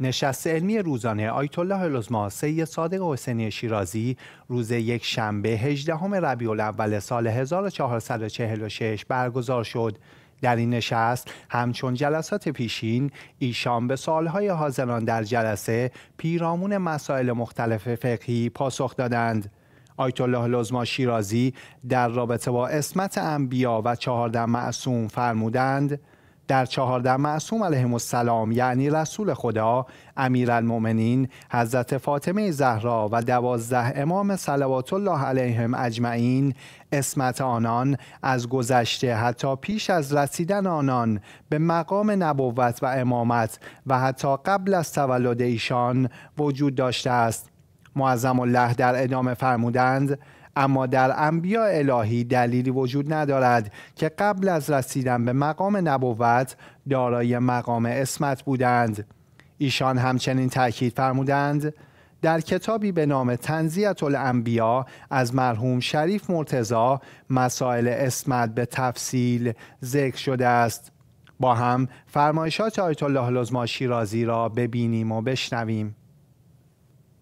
نشست علمی روزانه آیت الله العظما سید صادق حسینی شیرازی روز یک شنبه 18 ربیع الاول سال 1446 برگزار شد در این نشست همچون جلسات پیشین ایشان به سالهای حاضران در جلسه پیرامون مسائل مختلف فقهی پاسخ دادند آیت الله لزما شیرازی در رابطه با اسمت انبیا و چهارده معصوم فرمودند در چهارده معصوم علیه السلام یعنی رسول خدا امیرالمؤمنین حضرت فاطمه زهرا و دوازده امام صلوات الله علیهم اجمعین اسمت آنان از گذشته حتی پیش از رسیدن آنان به مقام نبوت و امامت و حتی قبل از تولد ایشان وجود داشته است معظم الله در ادامه فرمودند اما در انبیا الهی دلیلی وجود ندارد که قبل از رسیدن به مقام نبوت دارای مقام اسمت بودند ایشان همچنین تاکید فرمودند در کتابی به نام تنزیت الانبیا از مرحوم شریف مرتزا مسائل اسمت به تفصیل ذکر شده است با هم فرمایشات آیت الله لزما شیرازی را ببینیم و بشنویم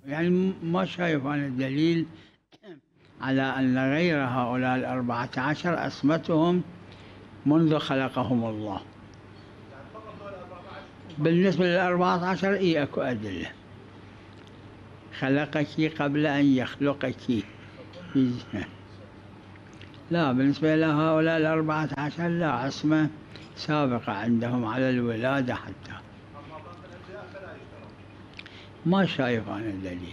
يعني ما شايف أنا دليل على أن غير هؤلاء الأربعة عشر أسمتهم منذ خلقهم الله بالنسبة للأربعة عشر إيه أكو أدلة خلقك قبل أن يخلقك لا بالنسبة لهؤلاء الأربعة عشر لا عصمة سابقة عندهم على الولادة حتى ما شايف أنا الدليل